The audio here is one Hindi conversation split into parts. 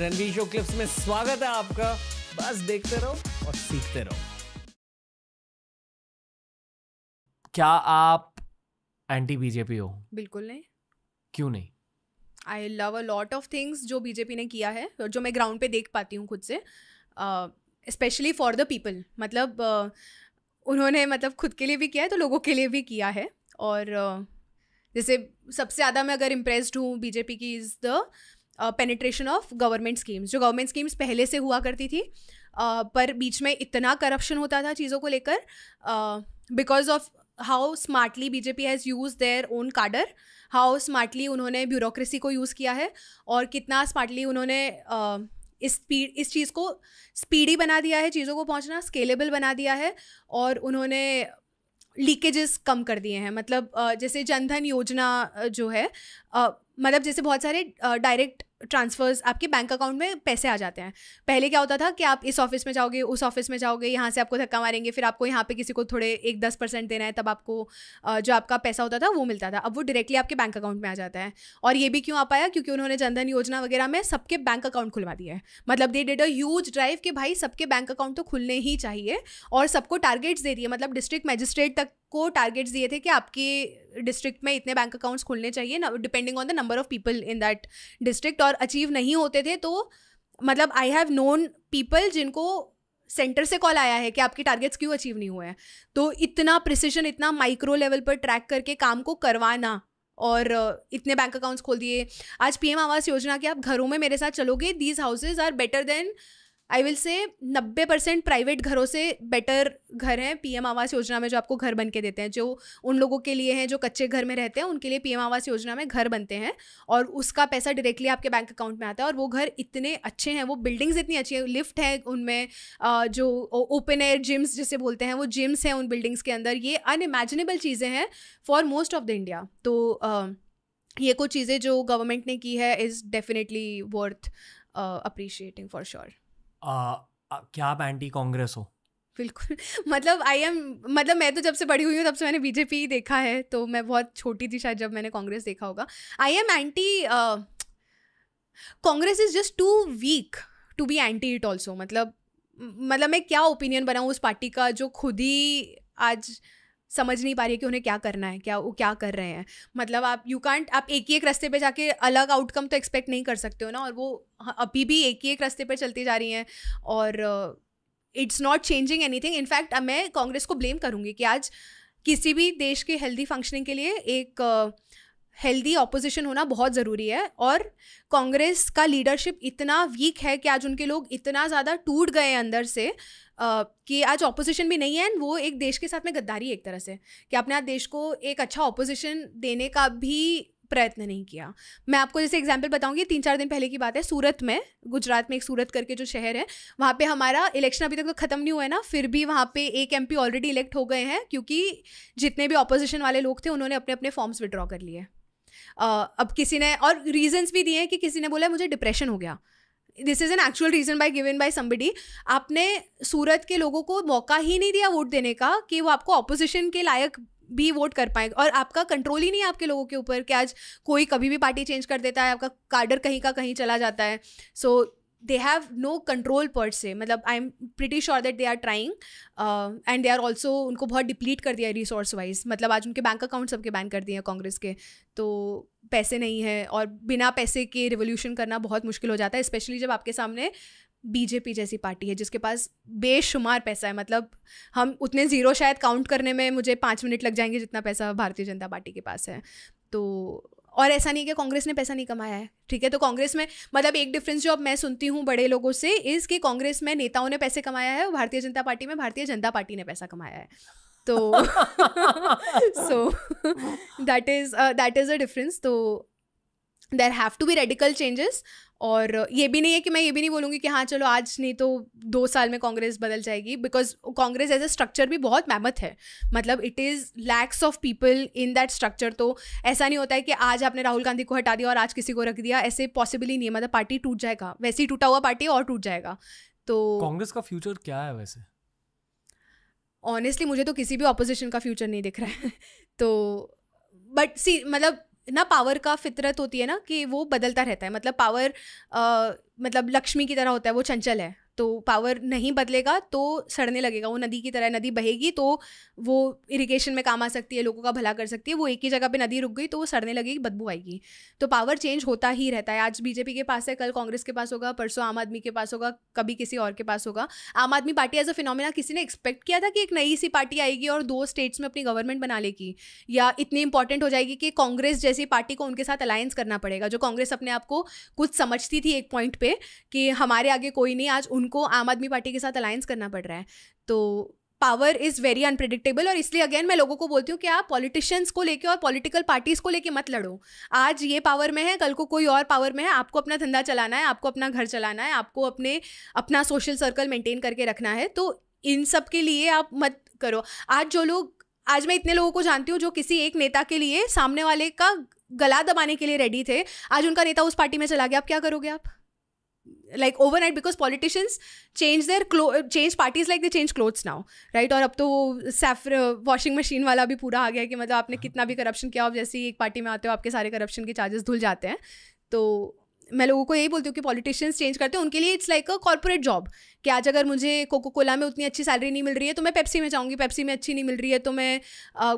रणवीर शो क्लिप्स में स्वागत है आपका बस देखते रहो और सीखते रहो क्या आप एंटी बीजेपी हो बिल्कुल नहीं क्यों नहीं I love a lot of things जो बीजेपी ने किया है और जो मैं ग्राउंड पे देख पाती हूँ खुद से स्पेशली फॉर द पीपल मतलब uh, उन्होंने मतलब खुद के लिए भी किया है तो लोगों के लिए भी किया है और uh, जैसे सबसे ज़्यादा मैं अगर इम्प्रेस्ड हूँ बीजेपी की is the penetration of government schemes जो गवर्नमेंट स्कीम्स पहले से हुआ करती थी uh, पर बीच में इतना करप्शन होता था चीज़ों को लेकर because of how smartly BJP has use their own cadre how smartly उन्होंने ब्यूरोक्रेसी को यूज़ किया है और कितना स्मार्टली उन्होंने uh, इस स्पीड इस चीज़ को स्पीडी बना दिया है चीज़ों को पहुंचना स्केलेबल बना दिया है और उन्होंने लीकेजेस कम कर दिए हैं मतलब जैसे जनधन योजना जो है मतलब जैसे बहुत सारे डायरेक्ट ट्रांसफ़र्स आपके बैंक अकाउंट में पैसे आ जाते हैं पहले क्या होता था कि आप इस ऑफिस में जाओगे उस ऑफिस में जाओगे यहाँ से आपको धक्का मारेंगे फिर आपको यहाँ पे किसी को थोड़े एक दस परसेंट देना है तब आपको जो आपका पैसा होता था वो मिलता था अब वो डायरेक्टली आपके बैंक अकाउंट में आ जाता है और ये भी क्यों आ पाया क्योंकि उन्होंने जनधन योजना वगैरह में सबके बैंक अकाउंट खुलवा दिया है मतलब they did a huge drive कि भाई सबके बैंक अकाउंट तो खुलने ही चाहिए और सबको टारगेट्स दे दिए मतलब डिस्ट्रिक्ट मैजिस्ट्रेट तक को टारगेट्स दिए थे कि आपके डिस्ट्रिक्ट में इतने बैंक अकाउंट्स खुलने चाहिए depending on the number of people in that district और अचीव नहीं होते थे तो मतलब आई हैव नोन पीपल जिनको सेंटर से कॉल आया है कि आपके टारगेट्स क्यों अचीव नहीं हुए हैं तो इतना प्रिसिशन इतना माइक्रो लेवल पर ट्रैक करके काम को करवाना और uh, इतने बैंक अकाउंट्स खोल दिए आज पीएम आवास योजना के आप घरों में मेरे साथ चलोगे these houses are better than I will say नब्बे परसेंट प्राइवेट घरों से बेटर घर हैं पीएम आवास योजना में जो आपको घर बन के देते हैं जो उन लोगों के लिए हैं जो कच्चे घर में रहते हैं उनके लिए पीएम आवास योजना में घर बनते हैं और उसका पैसा डायरेक्टली आपके बैंक अकाउंट में आता है और वो घर इतने अच्छे हैं वो बिल्डिंग्स इतनी अच्छी हैं लिफ्ट है उनमें जो ओपन एयर जिम्स जिसे बोलते हैं वो जिम्स हैं उन बिल्डिंग्स के अंदर ये अनइमेजिनेबल चीज़ें हैं for most of the India तो ये कुछ चीज़ें जो गवर्नमेंट ने की है is definitely worth appreciating for sure क्या आप एंटी कांग्रेस हो बिल्कुल मतलब आई एम मतलब मैं तो जब से बड़ी हुई हूँ तब से मैंने बीजेपी ही देखा है तो मैं बहुत छोटी थी शायद जब मैंने कांग्रेस देखा होगा I am anti Congress is just too weak to be anti it also मतलब मतलब मैं क्या ओपिनियन बनाऊँ उस पार्टी का जो खुद ही आज समझ नहीं पा रही है कि उन्हें क्या करना है क्या वो क्या कर रहे हैं मतलब आप यू कांट आप एक ही एक रास्ते पे जाके अलग आउटकम तो एक्सपेक्ट नहीं कर सकते हो ना और वो अभी भी एक ही एक रास्ते पे चलती जा रही हैं और it's not changing anything in fact मैं कांग्रेस को ब्लेम करूँगी कि आज किसी भी देश के हेल्दी फंक्शनिंग के लिए एक हेल्दी uh, ऑपोजिशन होना बहुत ज़रूरी है और कांग्रेस का लीडरशिप इतना वीक है कि आज उनके लोग इतना ज़्यादा टूट गए अंदर से कि आज ऑपोजिशन भी नहीं है एंड वो एक देश के साथ में गद्दारी एक तरह से कि आपने आज देश को एक अच्छा ऑपोजिशन देने का भी प्रयत्न नहीं किया मैं आपको जैसे एग्जाम्पल बताऊंगी तीन चार दिन पहले की बात है सूरत में गुजरात में एक सूरत करके जो शहर है वहाँ पे हमारा इलेक्शन अभी तक तो खत्म नहीं हुआ है ना फिर भी वहाँ पे एक एम ऑलरेडी इलेक्ट हो गए हैं क्योंकि जितने भी ऑपोजिशन वाले लोग थे उन्होंने अपने अपने फॉर्म्स विड्रॉ कर लिए अब किसी ने और रीजंस भी दिए हैं कि किसी ने बोला मुझे डिप्रेशन हो गया this is an actual reason by given by somebody आपने सूरत के लोगों को मौका ही नहीं दिया वोट देने का कि वो आपको अपोजिशन के लायक भी वोट कर पाए और आपका कंट्रोल ही नहीं है आपके लोगों के ऊपर कि आज कोई कभी भी पार्टी चेंज कर देता है आपका कार्डर कहीं का कहीं चला जाता है so so, they have no control पर से मतलब I am pretty sure that they are trying and they are also उनको बहुत डिप्लीट कर दिया है रिसोर्स वाइज मतलब आज उनके बैंक अकाउंट सबके बैन कर दिए हैं कांग्रेस के तो पैसे नहीं है और बिना पैसे के रिवोल्यूशन करना बहुत मुश्किल हो जाता है स्पेशली जब आपके सामने बीजेपी जैसी पार्टी है जिसके पास बेशुमार पैसा है मतलब हम उतने ज़ीरो शायद काउंट करने में मुझे पाँच मिनट लग जाएंगे जितना पैसा भारतीय जनता पार्टी के पास है तो और ऐसा नहीं कि कांग्रेस ने पैसा नहीं कमाया है ठीक है तो कांग्रेस में मतलब एक डिफरेंस जो अब मैं सुनती हूँ बड़े लोगों से इस कि कांग्रेस में नेताओं ने पैसे कमाया है और भारतीय जनता पार्टी में भारतीय जनता पार्टी ने पैसा कमाया है तो so that is that is a difference तो there have to be radical changes और ये भी नहीं है कि मैं ये भी नहीं बोलूँगी कि हाँ चलो आज नहीं तो दो साल में कांग्रेस बदल जाएगी because Congress as a structure भी बहुत मेहमत है मतलब it is lacks of people in that structure तो ऐसा नहीं होता है कि आज आपने राहुल गांधी को हटा दिया और आज किसी को रख दिया ऐसे पॉसिबल ही नहीं है मतलब पार्टी टूट जाएगा वैसे ही टूटा हुआ पार्टी और टूट जाएगा तो कांग्रेस का फ्यूचर क्या है वैसे ऑनेस्टली मुझे तो किसी भी ऑपोजिशन का फ्यूचर नहीं दिख रहा है तो बट सी मतलब ना पावर का फितरत होती है ना कि वो बदलता रहता है मतलब पावर आ, मतलब लक्ष्मी की तरह होता है वो चंचल है तो पावर नहीं बदलेगा तो सड़ने लगेगा वो नदी की तरह नदी बहेगी तो वो इरिगेशन में काम आ सकती है लोगों का भला कर सकती है वो एक ही जगह पे नदी रुक गई तो वो सड़ने लगेगी बदबू आएगी तो पावर चेंज होता ही रहता है आज बीजेपी के पास है कल कांग्रेस के पास होगा परसों आम आदमी के पास होगा कभी किसी और के पास होगा आम आदमी पार्टी एज अ फिनोमिना किसी ने एक्सपेक्ट किया था कि एक नई सी पार्टी आएगी और दो स्टेट्स में अपनी गवर्नमेंट बना लेगी या इतनी इंपॉर्टेंट हो जाएगी कि कांग्रेस जैसी पार्टी को उनके साथ अलायंस करना पड़ेगा जो कांग्रेस अपने आप को कुछ समझती थी एक पॉइंट पर कि हमारे आगे कोई नहीं आज उन उनको आम आदमी पार्टी के साथ अलायंस करना पड़ रहा है तो पावर इज़ वेरी अनप्रडिक्टेबल और इसलिए अगेन मैं लोगों को बोलती हूँ कि आप पॉलिटिशियंस को लेके और पॉलिटिकल पार्टीज़ को लेके मत लड़ो आज ये पावर में है कल को कोई और पावर में है आपको अपना धंधा चलाना है आपको अपना घर चलाना है आपको अपने अपना सोशल सर्कल मेंटेन करके रखना है तो इन सब के लिए आप मत करो आज जो लोग आज मैं इतने लोगों को जानती हूँ जो किसी एक नेता के लिए सामने वाले का गला दबाने के लिए रेडी थे आज उनका नेता उस पार्टी में चला गया आप क्या करोगे आप like overnight because politicians change their क्लो change parties like the change clothes now right और अब तो वो सेफ वॉशिंग मशीन वाला भी पूरा आ गया कि मतलब आपने कितना भी करप्शन किया हो जैसे ही एक पार्टी में आते हो आपके सारे करप्शन के चार्जेस धुल जाते हैं तो मैं लोगों को यही बोलती हूँ कि पॉलिटिशियंस चेंज करते हैं उनके लिए it's like a corporate job कि आज अगर मुझे कोको कोला में उतनी अच्छी सैलरी नहीं मिल रही है तो मैं पेप्सी में जाऊँगी पेप्सी में अच्छी नहीं मिल रही है तो मैं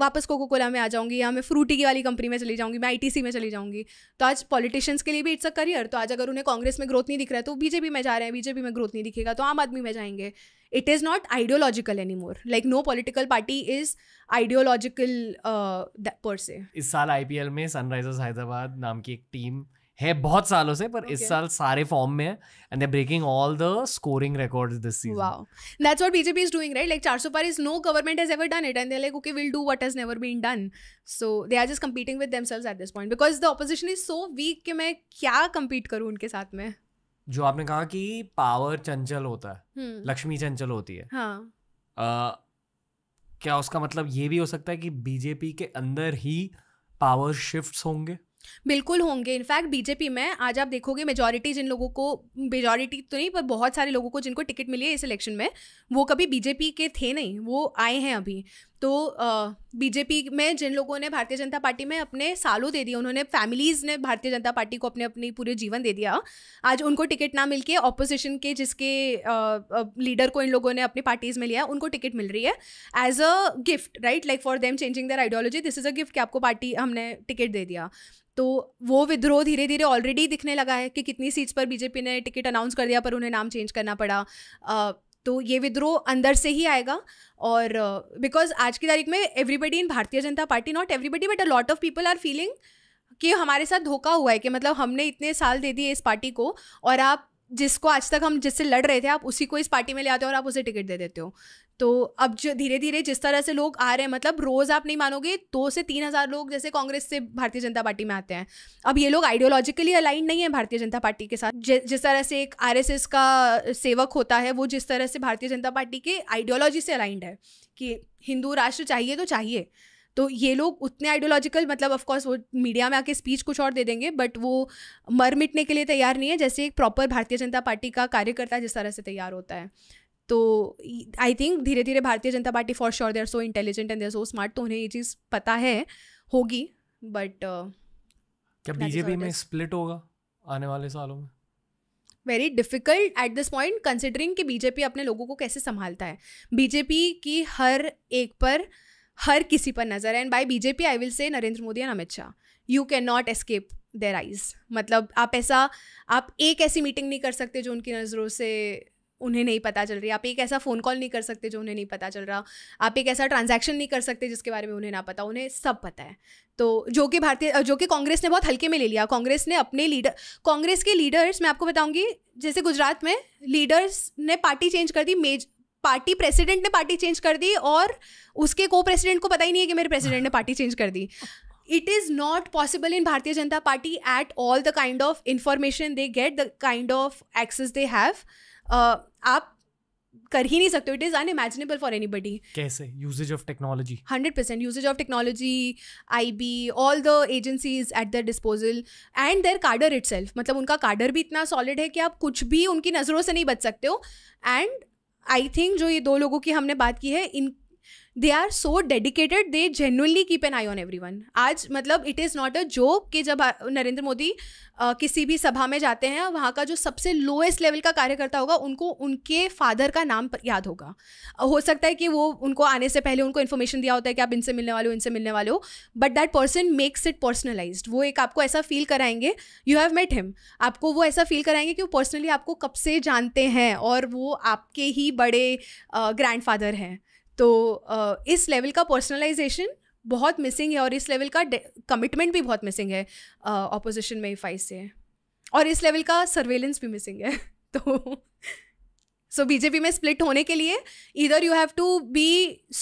वापस कोको कोला में आ जाऊँगी या मैं फ्रूटी की वाली कंपनी में चली जाऊँगी मैं आई में चली जाऊँगी तो आज पॉलिटिशियंस के लिए भी इट्स अ करियर तो आज अगर उन्हें कांग्रेस में ग्रोथ नहीं दिख रहा है तो बीजेपी में जा रहे हैं बीजेपी में ग्रोथ नहीं दिखेगा तो आम आदमी में जाएंगे it is not ideological anymore like no political party is ideological पर से इस साल एल में सनराइजर्स हैदराबाद नाम की एक टीम है बहुत सालों से पर okay. इस साल सारे फॉर्म में है and they breaking all the scoring records this season wow that's what BJP is doing right like 400 पर is no government has ever done it and they like okay we will do what has never been done so they are just competing with themselves at this point because the opposition is so weak कि मैं क्या कंपीट करूं उनके साथ में जो आपने कहा कि पावर चंचल होता है hmm. लक्ष्मी चंचल होती है हाँ. uh, क्या उसका मतलब ये भी हो सकता है कि बीजेपी के अंदर ही पावर शिफ्ट्स होंगे बिल्कुल होंगे इनफैक्ट बीजेपी में आज आप देखोगे मेजॉरिटी जिन लोगों को मेजॉरिटी तो नहीं पर बहुत सारे लोगों को जिनको टिकट मिली है इस इलेक्शन में वो कभी बीजेपी के थे नहीं वो आए हैं अभी तो बीजेपी में जिन लोगों ने भारतीय जनता पार्टी में अपने सालों दे दिए उन्होंने फैमिलीज़ ने भारतीय जनता पार्टी को अपने अपने पूरे जीवन दे दिया आज उनको टिकट ना मिल के ऑपोजिशन के जिसके लीडर को इन लोगों ने अपनी पार्टीज़ में लिया उनको टिकट मिल रही है as a gift right like for them changing their ideology this is a gift कि आपको पार्टी हमने टिकट दे दिया तो वो विद्रोह धीरे धीरे ऑलरेडी दिखने लगा है कि कितनी सीट्स पर बीजेपी ने टिकट अनाउंस कर दिया पर उन्हें नाम चेंज करना पड़ा तो ये विद्रोह अंदर से ही आएगा और बिकॉज uh, आज की तारीख में everybody in Bharatiya Janata Party not everybody but a lot of people are feeling कि हमारे साथ धोखा हुआ है कि मतलब हमने इतने साल दे दिए इस पार्टी को और आप जिसको आज तक हम जिससे लड़ रहे थे आप उसी को इस पार्टी में ले आते हो और आप उसे टिकट दे देते हो तो अब जो धीरे धीरे जिस तरह से लोग आ रहे हैं मतलब रोज़ आप नहीं मानोगे दो से तीन हज़ार लोग जैसे कांग्रेस से भारतीय जनता पार्टी में आते हैं अब ये लोग आइडियोलॉजिकली अलाइन नहीं है भारतीय जनता पार्टी के साथ जिस तरह से एक आरएसएस का सेवक होता है वो जिस तरह से भारतीय जनता पार्टी के आइडियोलॉजी से अलाइंड है कि हिंदू राष्ट्र चाहिए तो चाहिए तो ये लोग उतने आइडियोलॉजिकल मतलब ऑफकोर्स वो मीडिया में आके स्पीच कुछ और दे देंगे बट वो मर मिटने के लिए तैयार नहीं है जैसे एक प्रॉपर भारतीय जनता पार्टी का कार्यकर्ता जिस तरह से तैयार होता है तो आई थिंक धीरे धीरे Bharatiya Janata Party for sure they are so intelligent and they are so smart तो उन्हें ये चीज़ पता है होगी बट uh, क्या बीजेपी में स्प्लिट होगा आने वाले सालों में very difficult at this point considering कि बीजेपी अपने लोगों को कैसे संभालता है बीजेपी की हर एक पर हर किसी पर नज़र है and by BJP I will say Narendra Modi and Amit Shah you can not escape their eyes मतलब आप ऐसा आप एक ऐसी मीटिंग नहीं कर सकते जो उनकी नज़रों से उन्हें नहीं पता चल रही आप एक ऐसा फ़ोन कॉल नहीं कर सकते जो उन्हें नहीं पता चल रहा आप एक ऐसा ट्रांजैक्शन नहीं कर सकते जिसके बारे में उन्हें ना पता उन्हें सब पता है तो जो कि भारतीय जो कि कांग्रेस ने बहुत हल्के में ले लिया कांग्रेस ने अपने लीडर कांग्रेस के लीडर्स मैं आपको बताऊंगी जैसे गुजरात में लीडर्स ने पार्टी चेंज कर दी मेज पार्टी प्रेसिडेंट ने पार्टी चेंज कर दी और उसके को प्रेसिडेंट को पता ही नहीं है कि मेरे प्रेसिडेंट ने पार्टी चेंज कर दी it is not possible in Bharatiya Janata Party at all the kind of information they get the kind of access they have आप कर ही नहीं सकते it is unimaginable for anybody कैसे usages of technology hundred percent usages of technology I B all the agencies at the disposal and their cadre it मतलब उनका कार्डर भी इतना सॉलिड है कि आप कुछ भी उनकी नज़रों से नहीं बच सकते हो एंड आई थिंक जो ये दो लोगों की हमने बात की है in they are so dedicated they genuinely keep an eye on everyone आज मतलब it is not a joke कि जब नरेंद्र मोदी किसी भी सभा में जाते हैं वहाँ का जो सबसे लोएस्ट लेवल का कार्यकर्ता होगा उनको उनके फादर का नाम याद होगा हो सकता है कि वो उनको आने से पहले उनको इन्फॉर्मेशन दिया होता है कि आप इनसे मिलने वाले हो इनसे मिलने वाले हो but that person makes it personalize वो एक आपको ऐसा फील कराएंगे यू हैव मेट हिम आपको वो ऐसा फील कराएंगे कि वो पर्सनली आपको कब से जानते हैं और वो आपके ही बड़े ग्रैंड फादर हैं तो uh, इस लेवल का पर्सनलाइजेशन बहुत मिसिंग है और इस लेवल का कमिटमेंट भी बहुत मिसिंग है ऑपोजिशन में फाइव से और इस लेवल का सर्वेलेंस भी मिसिंग है तो सो बीजेपी में स्प्लिट होने के लिए इधर you have to be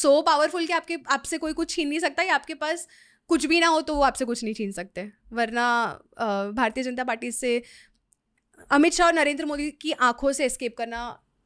so powerful कि आपके आपसे कोई कुछ छीन नहीं सकता या आपके पास कुछ भी ना हो तो वो आपसे कुछ नहीं छीन सकते वरना भारतीय जनता पार्टी से अमित शाह और नरेंद्र मोदी की आंखों से एस्केप करना